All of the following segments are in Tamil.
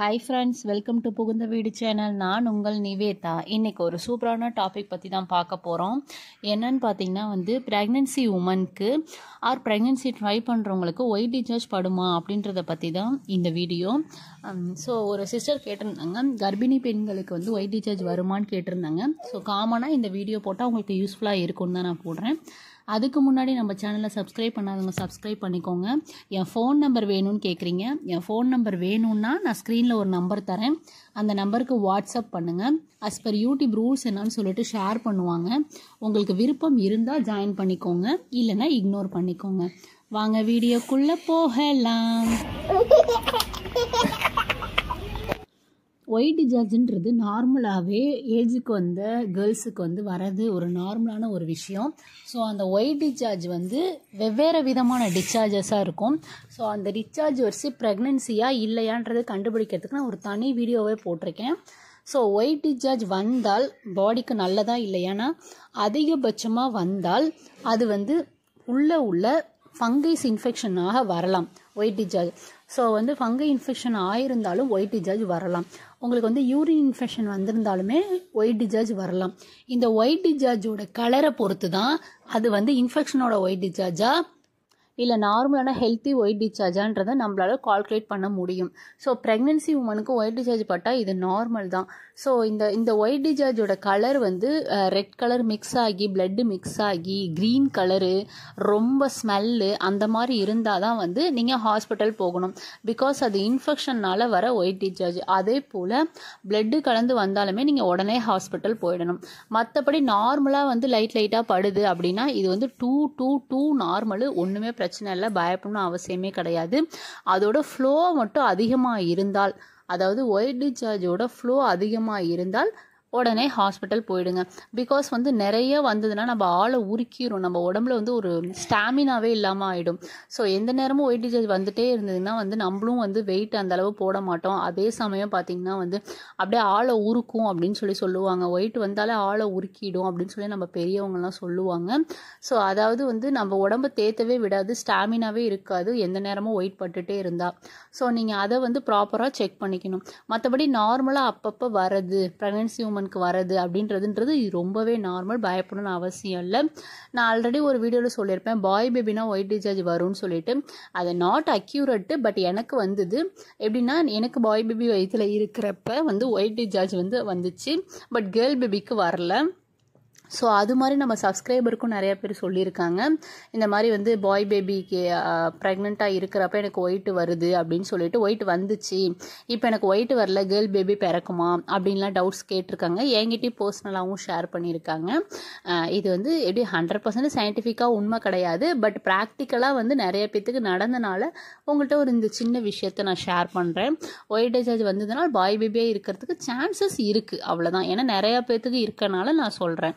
ஹாய் ஃப்ரெண்ட்ஸ் வெல்கம் டு புகுந்த வீடு சேனல் நான் உங்கள் நிவேதா இன்றைக்கி ஒரு சூப்பரான டாபிக் பற்றி தான் பார்க்க போகிறோம் என்னன்னு பார்த்தீங்கன்னா வந்து ப்ரெக்னென்சி உமனுக்கு ஆர் ப்ரெக்னென்சி ட்ரை பண்ணுறவங்களுக்கு ஒயிட் டிஸ்சார்ஜ் படுமா அப்படின்றத பற்றி தான் இந்த வீடியோ ஸோ um, ஒரு சிஸ்டர் கேட்டிருந்தாங்க கர்ப்பிணி பெண்களுக்கு வந்து ஒயிட் டிஸ்சார்ஜ் வருமானு கேட்டிருந்தாங்க ஸோ காமனாக இந்த வீடியோ போட்டால் அவங்களுக்கு யூஸ்ஃபுல்லாக இருக்கும்னு தான் நான் போடுறேன் அதுக்கு முன்னாடி நம்ம சேனலை சப்ஸ்கிரைப் பண்ணாதவங்க சப்ஸ்கிரைப் பண்ணிக்கோங்க என் ஃபோன் நம்பர் வேணும்னு கேட்குறீங்க என் ஃபோன் நம்பர் வேணும்னா நான் ஸ்க்ரீனில் ஒரு நம்பர் தரேன் அந்த நம்பருக்கு வாட்ஸ்அப் பண்ணுங்கள் அஸ் பர் யூடியூப் ரூல்ஸ் என்னன்னு சொல்லிட்டு ஷேர் பண்ணுவாங்க உங்களுக்கு விருப்பம் இருந்தால் ஜாயின் பண்ணிக்கோங்க இல்லைன்னா இக்னோர் பண்ணிக்கோங்க வாங்க வீடியோக்குள்ளே போகலாம் ஒயிட் டிஜார்ஜன்றது நார்மலாகவே ஏஜுக்கு வந்த கேர்ள்ஸுக்கு வந்து வரது ஒரு நார்மலான ஒரு விஷயம் ஸோ அந்த ஒயிட் டிச்சார்ஜ் வந்து வெவ்வேறு விதமான டிஸ்சார்ஜஸாக இருக்கும் ஸோ அந்த டிஸ்சார்ஜ் வரிசை ப்ரெக்னென்சியாக இல்லையான்றது கண்டுபிடிக்கிறதுக்கு நான் ஒரு தனி வீடியோவே போட்டிருக்கேன் ஸோ ஒயிட் டிச்சார்ஜ் வந்தால் பாடிக்கு நல்லதாக இல்லையானா அதிகபட்சமாக வந்தால் அது வந்து உள்ளே உள்ள ஃபங்கைஸ் இன்ஃபெக்ஷனாக வரலாம் ஒயிட் டிஜார்ஜ் ஸோ வந்து ஃபங்கை இன்ஃபெக்ஷன் ஆயிருந்தாலும் ஒயிட் டிஜார்ஜ் வரலாம் உங்களுக்கு வந்து யூரின் இன்ஃபெக்ஷன் வந்திருந்தாலுமே ஒயிட் டிஜார்ஜ் வரலாம் இந்த ஒயிட் டிஜார்ஜோட கலரை பொறுத்து தான் அது வந்து இன்ஃபெக்ஷனோட ஒயிட் டிஜார்ஜாக இல்லை நார்மலான ஹெல்த்தி ஒயிட் டிஸ்சார்ஜான்றதை நம்மளால கால்குலேட் பண்ண முடியும் ஸோ ப்ரெக்னென்சி உமனுக்கு ஒயிட் டிஸ்சார்ஜ் பட்டால் இது நார்மல் தான் ஸோ இந்த இந்த ஒயிட் டிஸ்சார்ஜோட கலர் வந்து ரெட் கலர் மிக்ஸ் ஆகி பிளட்டு மிக்ஸ் ஆகி க்ரீன் கலரு ரொம்ப ஸ்மெல்லு அந்த மாதிரி இருந்தால் தான் வந்து நீங்கள் ஹாஸ்பிட்டல் போகணும் பிகாஸ் அது இன்ஃபெக்ஷனால் வர ஒயிட் டிஸ்சார்ஜ் அதே போல் பிளட்டு கலந்து வந்தாலுமே நீங்கள் உடனே ஹாஸ்பிட்டல் போயிடணும் மற்றபடி நார்மலாக வந்து லைட் லைட்டாக படுது அப்படின்னா இது வந்து டூ டூ டூ நார்மலு ஒன்றுமே பிரச்சனை பிரச்சனை இல்லை பயப்படணும் அவசியமே கிடையாது அதோட ஃப்ளோ மட்டும் அதிகமாக இருந்தால் அதாவது ஒயிட் டிஸ்சார்ஜோட ஃப்ளோ அதிகமாக இருந்தால் உடனே ஹாஸ்பிட்டல் போயிடுங்க பிகாஸ் வந்து நிறைய வந்ததுன்னா நம்ம ஆளை உருக்கிடும் நம்ம உடம்புல வந்து ஒரு ஸ்டாமினாவே இல்லாமல் ஆகிடும் ஸோ எந்த நேரமும் வெயிட் டிசேஜ் வந்துட்டே இருந்ததுன்னா வந்து நம்மளும் வந்து வெயிட் அந்த அளவு போட மாட்டோம் அதே சமயம் பார்த்திங்கன்னா வந்து அப்படியே ஆளை உருக்கும் அப்படின்னு சொல்லி சொல்லுவாங்க ஒயிட் வந்தாலே ஆளை உருக்கிடும் அப்படின்னு சொல்லி நம்ம பெரியவங்கலாம் சொல்லுவாங்க ஸோ அதாவது வந்து நம்ம உடம்பு தேத்தவே விடாது ஸ்டாமினாவே இருக்காது எந்த நேரமும் ஒயிட் பட்டுட்டே இருந்தால் ஸோ நீங்கள் அதை வந்து ப்ராப்பராக செக் பண்ணிக்கணும் மற்றபடி நார்மலாக அப்பப்போ வர்றது ப்ரெக்னென்சி உமன் உமனுக்கு வரது அப்படின்றதுன்றது ரொம்பவே நார்மல் பயப்படணும்னு அவசியம் இல்லை நான் ஆல்ரெடி ஒரு வீடியோவில் சொல்லியிருப்பேன் பாய் பேபினா ஒயிட் டிஸ்சார்ஜ் வரும்னு சொல்லிட்டு அது நாட் அக்யூரட்டு பட் எனக்கு வந்தது எப்படின்னா எனக்கு பாய் பேபி வயிற்றில் இருக்கிறப்ப வந்து ஒயிட் டிஸ்சார்ஜ் வந்து வந்துச்சு பட் கேர்ள் பேபிக்கு வரல ஸோ அது மாதிரி நம்ம சப்ஸ்கிரைபருக்கும் நிறையா பேர் சொல்லியிருக்காங்க இந்த மாதிரி வந்து பாய் பேபிக்கு ப்ரெக்னெண்ட்டாக இருக்கிறப்ப எனக்கு ஒயிட்டு வருது அப்படின்னு சொல்லிட்டு ஒயிட் வந்துச்சு இப்போ எனக்கு ஒயிட் வரல கேர்ள் பேபி பிறக்குமா அப்படின்லாம் டவுட்ஸ் கேட்டிருக்காங்க என்கிட்டயும் பர்சனலாகவும் ஷேர் பண்ணியிருக்காங்க இது வந்து எப்படி ஹண்ட்ரட் பர்சன்ட் சயின்டிஃபிக்காக உண்மை கிடையாது பட் ப்ராக்டிக்கலாக வந்து நிறைய பேத்துக்கு நடந்தனால உங்கள்கிட்ட ஒரு இந்த சின்ன விஷயத்த நான் ஷேர் பண்ணுறேன் ஒயிட் டிசார்ஜ் வந்ததுனால் பாய் பேபியாக இருக்கிறதுக்கு சான்சஸ் இருக்குது அவ்வளோதான் ஏன்னா நிறையா பேத்துக்கு இருக்கனால நான் சொல்கிறேன்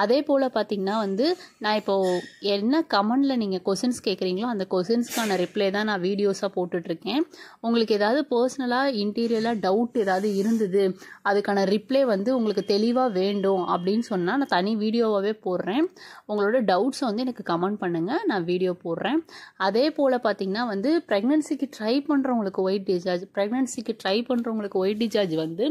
அதே போல் பார்த்திங்கன்னா வந்து நான் இப்போது என்ன கமெண்டில் நீங்கள் கொஷின்ஸ் கேட்குறீங்களோ அந்த கொஷின்ஸ்க்கான ரிப்ளை தான் நான் வீடியோஸாக போட்டுட்ருக்கேன் உங்களுக்கு ஏதாவது பர்சனலாக இன்டீரியலாக டவுட் ஏதாவது இருந்தது அதுக்கான ரிப்ளை வந்து உங்களுக்கு தெளிவாக வேண்டும் அப்படின்னு சொன்னால் நான் தனி வீடியோவாகவே போடுறேன் உங்களோட டவுட்ஸை வந்து எனக்கு கமெண்ட் பண்ணுங்கள் நான் வீடியோ போடுறேன் அதே போல் பார்த்திங்கன்னா வந்து ப்ரெக்னென்சிக்கு ட்ரை பண்ணுறவங்களுக்கு ஒயிட் டிசார்ஜ் ப்ரெக்னென்சிக்கு ட்ரை பண்ணுறவங்களுக்கு ஒயிட் டிசார்ஜ் வந்து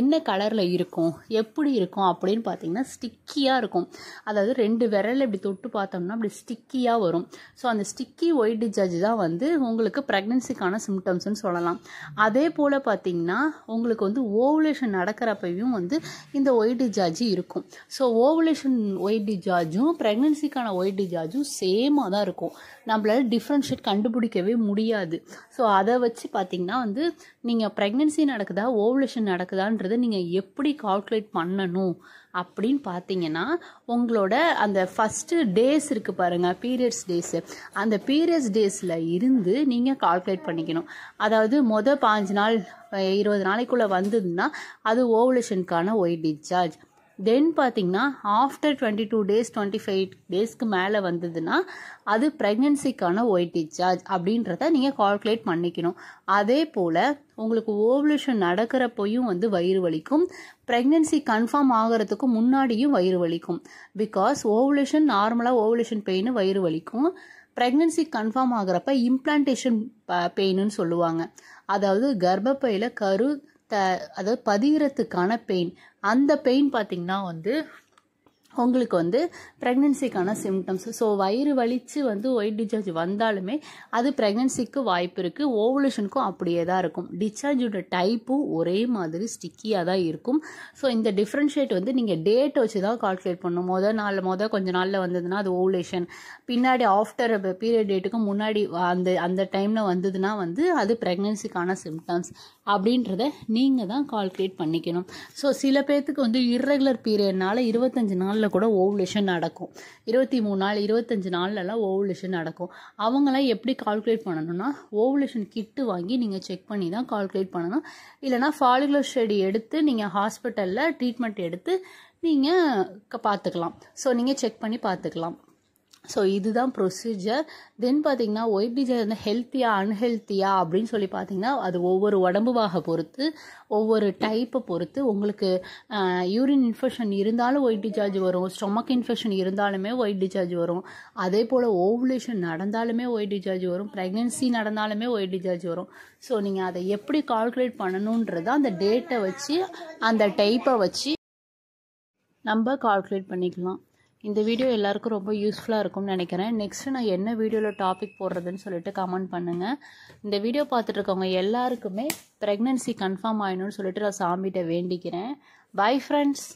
என்ன கலரில் இருக்கும் எப்படி இருக்கும் அப்படின்னு பார்த்திங்கன்னா ஸ்டிக்கியாக ஒயிட்டாக இருக்கும் அதாவது ரெண்டு விரலில் இப்படி தொட்டு பார்த்தோம்னா அப்படி ஸ்டிக்கியாக வரும் ஸோ அந்த ஸ்டிக்கி ஒயிட் ஜட்ஜ் தான் வந்து உங்களுக்கு ப்ரெக்னென்சிக்கான சிம்டம்ஸ்னு சொல்லலாம் அதே போல் பார்த்தீங்கன்னா உங்களுக்கு வந்து ஓவுலேஷன் நடக்கிறப்பையும் வந்து இந்த ஒயிட் டிஜார்ஜ் இருக்கும் ஸோ ஓவுலேஷன் ஒயிட் டிஜார்ஜும் ப்ரெக்னென்சிக்கான ஒயிட் டிஜார்ஜும் சேமாக தான் இருக்கும் நம்மளால் டிஃப்ரென்ஷியேட் கண்டுபிடிக்கவே முடியாது ஸோ அதை வச்சு பார்த்தீங்கன்னா வந்து நீங்கள் ப்ரெக்னென்சி நடக்குதா ஓவுலேஷன் நடக்குதான்றதை நீங்கள் எப்படி கால்குலேட் பண்ணணும் அப்படின்னு பார்த்தீங்கன்னா உங்களோட அந்த ஃபஸ்ட்டு டேஸ் இருக்குது பாருங்கள் பீரியட்ஸ் டேஸு அந்த பீரியட்ஸ் டேஸில் இருந்து நீங்கள் கால்குலேட் பண்ணிக்கணும் அதாவது மொதல் பாஞ்சு நாள் இருபது நாளைக்குள்ளே வந்ததுன்னா அது ஓவலேஷனுக்கான ஒயிட் டிஸ்சார்ஜ் தென் பார்த்தீங்கன்னா after twenty two days twenty five டேஸ்க்கு மேலே வந்ததுன்னா அது ப்ரெக்னென்சிக்கான ஒயிட்டி சார்ஜ் அப்படின்றத நீங்கள் கால்குலேட் பண்ணிக்கணும் அதே போல் உங்களுக்கு ஓவலூஷன் நடக்கிறப்பையும் வந்து வயிறு வலிக்கும் ப்ரெக்னென்சி கன்ஃபார்ம் ஆகிறதுக்கு முன்னாடியும் வயிறு வலிக்கும் பிகாஸ் ஓவலூஷன் நார்மலாக ஓவலூஷன் பெயின் வயிறு வலிக்கும் ப்ரெக்னென்சி கன்ஃபார்ம் ஆகிறப்ப இம்ப்ளான்டேஷன் பெயின்னு சொல்லுவாங்க அதாவது கர்ப்பப்பையில் கரு த அதாவது பதிகிறதுக்கான பெயின் அந்த பெயின் பார்த்திங்கன்னா வந்து உங்களுக்கு வந்து ப்ரெக்னென்சிக்கான சிம்டம்ஸ் ஸோ வயிறு வலித்து வந்து ஒயிட் டிச்சார்ஜ் வந்தாலுமே அது ப்ரெக்னென்சிக்கு வாய்ப்பு இருக்குது ஓவலூஷனுக்கும் அப்படியே தான் இருக்கும் டிஸ்சார்ஜோட டைப்பும் ஒரே மாதிரி ஸ்டிக்கியாக தான் இருக்கும் ஸோ இந்த டிஃப்ரென்ஷியேட் வந்து நீங்கள் டேட் வச்சு தான் கால்குலேட் பண்ணணும் மொதல் நாள் மொதல் கொஞ்ச நாளில் வந்ததுன்னா அது ஓவலேஷன் பின்னாடி ஆஃப்டர் பீரியட் டேட்டுக்கு முன்னாடி அந்த அந்த டைமில் வந்ததுன்னா வந்து அது ப்ரெக்னென்சிக்கான சிம்டம்ஸ் அப்படின்றத நீங்கள் தான் கால்குலேட் பண்ணிக்கணும் ஸோ சில பேர்த்துக்கு வந்து இர்ரெகுலர் பீரியட்னால இருபத்தஞ்சு நாள் நாளில் கூட ஓவுலேஷன் நடக்கும் இருபத்தி மூணு நாள் இருபத்தஞ்சி நாள்லலாம் ஓவுலேஷன் நடக்கும் அவங்களாம் எப்படி கால்குலேட் பண்ணணும்னா ஓவுலேஷன் கிட்டு வாங்கி நீங்கள் செக் பண்ணி தான் கால்குலேட் பண்ணணும் இல்லைனா ஃபாலிகுலர் ஸ்டடி எடுத்து நீங்கள் ஹாஸ்பிட்டலில் ட்ரீட்மெண்ட் எடுத்து நீங்கள் பார்த்துக்கலாம் ஸோ நீங்கள் செக் பண்ணி பார்த்துக்கலாம் ஸோ இதுதான் ப்ரொசீஜர் தென் ஒயிட் ஒய்பிஜியில் வந்து ஹெல்த்தியாக அன்ஹெல்த்தியா அப்படின்னு சொல்லி பார்த்தீங்கன்னா அது ஒவ்வொரு உடம்பு வாக பொறுத்து ஒவ்வொரு டைப்பை பொறுத்து உங்களுக்கு யூரின் இன்ஃபெக்ஷன் இருந்தாலும் ஒயிட் டிசார்ஜ் வரும் ஸ்டொமக் இன்ஃபெக்ஷன் இருந்தாலுமே ஒயிட் டிசார்ஜ் வரும் அதே போல் ஓவுலேஷன் நடந்தாலுமே ஒயிட் டிசார்ஜ் வரும் ப்ரெக்னென்சி நடந்தாலுமே ஒயிட் டிசார்ஜ் வரும் ஸோ நீங்கள் அதை எப்படி கால்குலேட் பண்ணணுன்றதை அந்த டேட்டை வச்சு அந்த டைப்பை வச்சு நம்ம கால்குலேட் பண்ணிக்கலாம் இந்த வீடியோ எல்லாருக்கும் ரொம்ப யூஸ்ஃபுல்லாக இருக்கும்னு நினைக்கிறேன் நெக்ஸ்ட்டு நான் என்ன வீடியோவில் டாபிக் போடுறதுன்னு சொல்லிட்டு கமெண்ட் பண்ணுங்கள் இந்த வீடியோ பார்த்துட்ருக்கவங்க எல்லாருக்குமே ப்ரெக்னென்சி கன்ஃபார்ம் ஆகணும்னு சொல்லிட்டு நான் சாமிகிட்ட வேண்டிக்கிறேன் பை ஃப்ரெண்ட்ஸ்